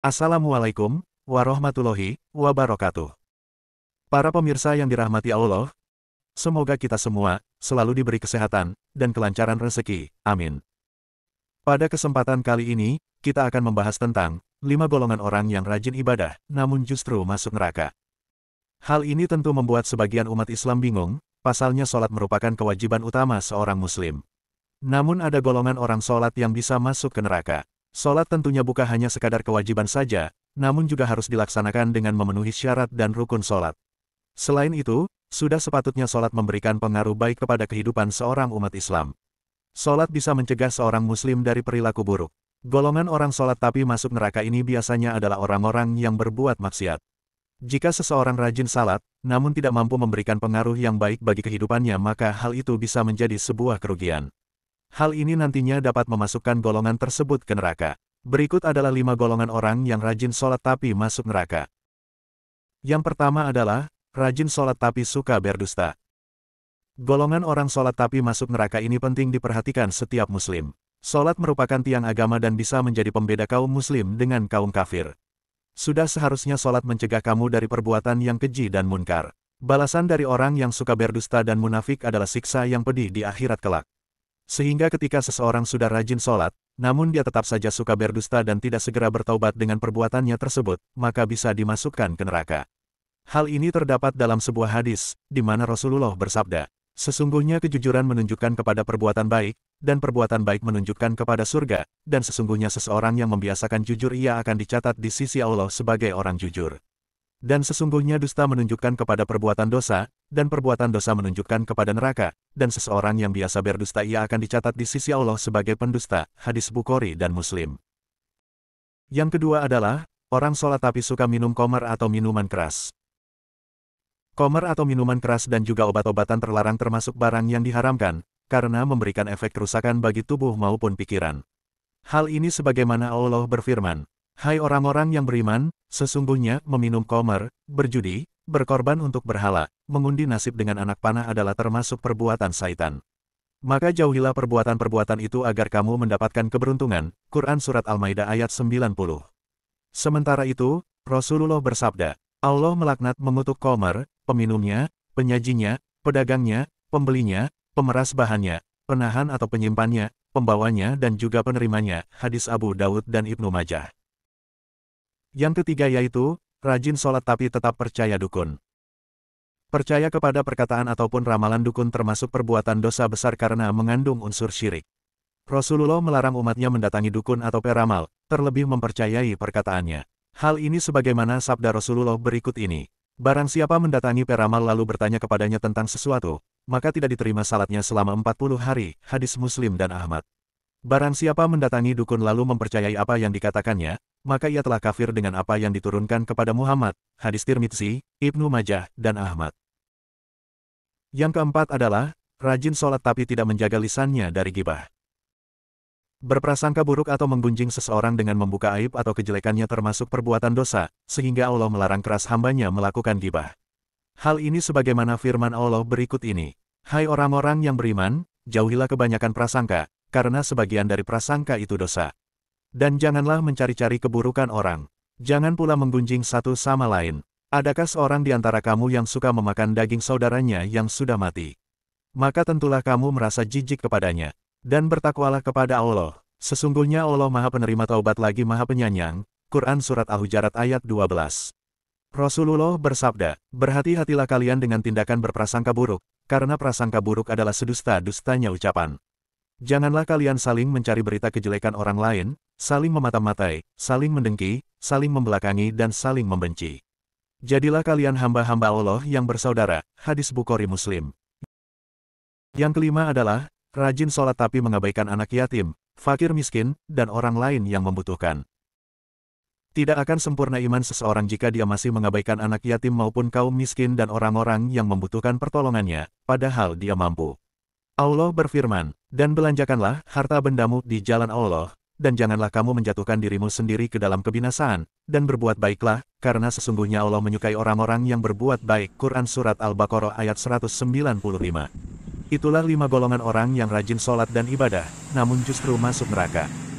Assalamualaikum warahmatullahi wabarakatuh. Para pemirsa yang dirahmati Allah, semoga kita semua selalu diberi kesehatan dan kelancaran rezeki. Amin. Pada kesempatan kali ini, kita akan membahas tentang lima golongan orang yang rajin ibadah namun justru masuk neraka. Hal ini tentu membuat sebagian umat Islam bingung, pasalnya sholat merupakan kewajiban utama seorang muslim. Namun ada golongan orang sholat yang bisa masuk ke neraka. Sholat tentunya bukan hanya sekadar kewajiban saja, namun juga harus dilaksanakan dengan memenuhi syarat dan rukun sholat. Selain itu, sudah sepatutnya sholat memberikan pengaruh baik kepada kehidupan seorang umat Islam. Sholat bisa mencegah seorang muslim dari perilaku buruk. Golongan orang sholat tapi masuk neraka ini biasanya adalah orang-orang yang berbuat maksiat. Jika seseorang rajin salat, namun tidak mampu memberikan pengaruh yang baik bagi kehidupannya maka hal itu bisa menjadi sebuah kerugian. Hal ini nantinya dapat memasukkan golongan tersebut ke neraka. Berikut adalah lima golongan orang yang rajin sholat tapi masuk neraka. Yang pertama adalah, rajin sholat tapi suka berdusta. Golongan orang sholat tapi masuk neraka ini penting diperhatikan setiap muslim. Sholat merupakan tiang agama dan bisa menjadi pembeda kaum muslim dengan kaum kafir. Sudah seharusnya sholat mencegah kamu dari perbuatan yang keji dan munkar. Balasan dari orang yang suka berdusta dan munafik adalah siksa yang pedih di akhirat kelak. Sehingga ketika seseorang sudah rajin sholat, namun dia tetap saja suka berdusta dan tidak segera bertaubat dengan perbuatannya tersebut, maka bisa dimasukkan ke neraka. Hal ini terdapat dalam sebuah hadis, di mana Rasulullah bersabda, Sesungguhnya kejujuran menunjukkan kepada perbuatan baik, dan perbuatan baik menunjukkan kepada surga, dan sesungguhnya seseorang yang membiasakan jujur ia akan dicatat di sisi Allah sebagai orang jujur. Dan sesungguhnya dusta menunjukkan kepada perbuatan dosa, dan perbuatan dosa menunjukkan kepada neraka, dan seseorang yang biasa berdusta ia akan dicatat di sisi Allah sebagai pendusta, hadis Bukhari dan Muslim. Yang kedua adalah, orang sholat tapi suka minum komer atau minuman keras. Komer atau minuman keras dan juga obat-obatan terlarang termasuk barang yang diharamkan, karena memberikan efek kerusakan bagi tubuh maupun pikiran. Hal ini sebagaimana Allah berfirman, Hai orang-orang yang beriman, sesungguhnya meminum komer, berjudi, Berkorban untuk berhala, mengundi nasib dengan anak panah adalah termasuk perbuatan syaitan. Maka jauhilah perbuatan-perbuatan itu agar kamu mendapatkan keberuntungan. Quran Surat Al-Maidah ayat 90. Sementara itu, Rasulullah bersabda, Allah melaknat mengutuk komer, peminumnya, penyajinya, pedagangnya, pembelinya, pemeras bahannya, penahan atau penyimpannya, pembawanya dan juga penerimanya. Hadis Abu Daud dan Ibnu Majah. Yang ketiga yaitu, rajin sholat tapi tetap percaya dukun. Percaya kepada perkataan ataupun ramalan dukun termasuk perbuatan dosa besar karena mengandung unsur syirik. Rasulullah melarang umatnya mendatangi dukun atau peramal, terlebih mempercayai perkataannya. Hal ini sebagaimana sabda Rasulullah berikut ini. Barang siapa mendatangi peramal lalu bertanya kepadanya tentang sesuatu, maka tidak diterima salatnya selama 40 hari, hadis Muslim dan Ahmad. Barang siapa mendatangi dukun lalu mempercayai apa yang dikatakannya, maka ia telah kafir dengan apa yang diturunkan kepada Muhammad, hadis Tirmidzi, Ibnu Majah, dan Ahmad. Yang keempat adalah, rajin sholat tapi tidak menjaga lisannya dari gibah. Berprasangka buruk atau menggunjing seseorang dengan membuka aib atau kejelekannya termasuk perbuatan dosa, sehingga Allah melarang keras hambanya melakukan gibah. Hal ini sebagaimana firman Allah berikut ini. Hai orang-orang yang beriman, jauhilah kebanyakan prasangka, karena sebagian dari prasangka itu dosa. Dan janganlah mencari-cari keburukan orang. Jangan pula menggunjing satu sama lain. Adakah seorang di antara kamu yang suka memakan daging saudaranya yang sudah mati? Maka tentulah kamu merasa jijik kepadanya. Dan bertakwalah kepada Allah. Sesungguhnya Allah maha penerima taubat lagi maha penyanyang. Quran Surat Al-Hujarat ayat 12. Rasulullah bersabda, Berhati-hatilah kalian dengan tindakan berprasangka buruk, karena prasangka buruk adalah sedusta-dustanya ucapan. Janganlah kalian saling mencari berita kejelekan orang lain, saling memata-matai, saling mendengki, saling membelakangi dan saling membenci. Jadilah kalian hamba-hamba Allah yang bersaudara, hadis Bukhari Muslim. Yang kelima adalah, rajin sholat tapi mengabaikan anak yatim, fakir miskin, dan orang lain yang membutuhkan. Tidak akan sempurna iman seseorang jika dia masih mengabaikan anak yatim maupun kaum miskin dan orang-orang yang membutuhkan pertolongannya, padahal dia mampu. Allah berfirman, dan belanjakanlah harta bendamu di jalan Allah, dan janganlah kamu menjatuhkan dirimu sendiri ke dalam kebinasaan, dan berbuat baiklah, karena sesungguhnya Allah menyukai orang-orang yang berbuat baik. Quran Surat Al-Baqarah ayat 195 Itulah lima golongan orang yang rajin sholat dan ibadah, namun justru masuk neraka.